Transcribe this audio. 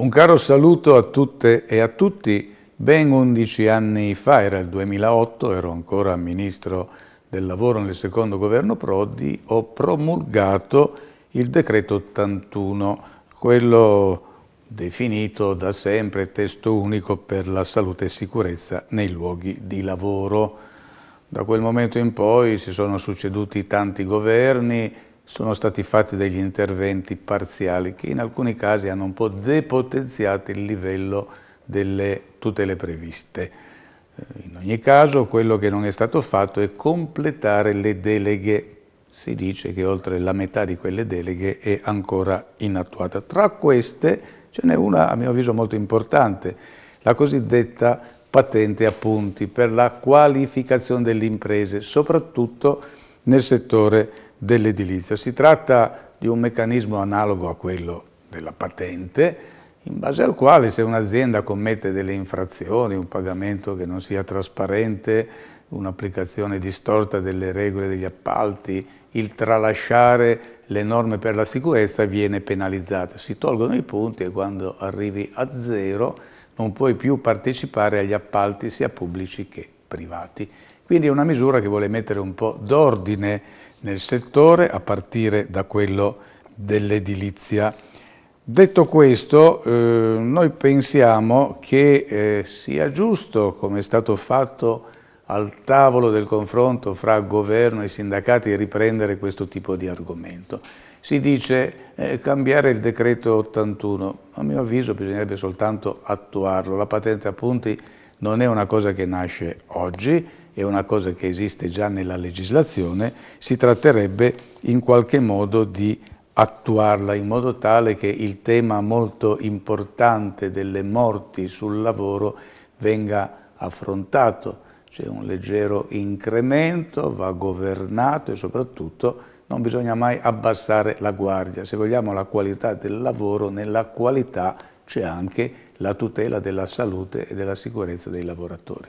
Un caro saluto a tutte e a tutti. Ben 11 anni fa, era il 2008, ero ancora ministro del lavoro nel secondo governo Prodi, ho promulgato il decreto 81, quello definito da sempre testo unico per la salute e sicurezza nei luoghi di lavoro. Da quel momento in poi si sono succeduti tanti governi, sono stati fatti degli interventi parziali che in alcuni casi hanno un po' depotenziato il livello delle tutele previste. Eh, in ogni caso quello che non è stato fatto è completare le deleghe. Si dice che oltre la metà di quelle deleghe è ancora inattuata. Tra queste ce n'è una a mio avviso molto importante, la cosiddetta patente a punti per la qualificazione delle imprese, soprattutto nel settore dell'edilizia. Si tratta di un meccanismo analogo a quello della patente, in base al quale se un'azienda commette delle infrazioni, un pagamento che non sia trasparente, un'applicazione distorta delle regole degli appalti, il tralasciare le norme per la sicurezza viene penalizzato. Si tolgono i punti e quando arrivi a zero non puoi più partecipare agli appalti sia pubblici che privati. Quindi è una misura che vuole mettere un po' d'ordine nel settore a partire da quello dell'edilizia. Detto questo, eh, noi pensiamo che eh, sia giusto, come è stato fatto al tavolo del confronto fra governo e sindacati, riprendere questo tipo di argomento. Si dice eh, cambiare il decreto 81, a mio avviso bisognerebbe soltanto attuarlo, la patente a punti non è una cosa che nasce oggi, è una cosa che esiste già nella legislazione, si tratterebbe in qualche modo di attuarla in modo tale che il tema molto importante delle morti sul lavoro venga affrontato. C'è un leggero incremento, va governato e soprattutto non bisogna mai abbassare la guardia. Se vogliamo la qualità del lavoro, nella qualità c'è anche la tutela della salute e della sicurezza dei lavoratori.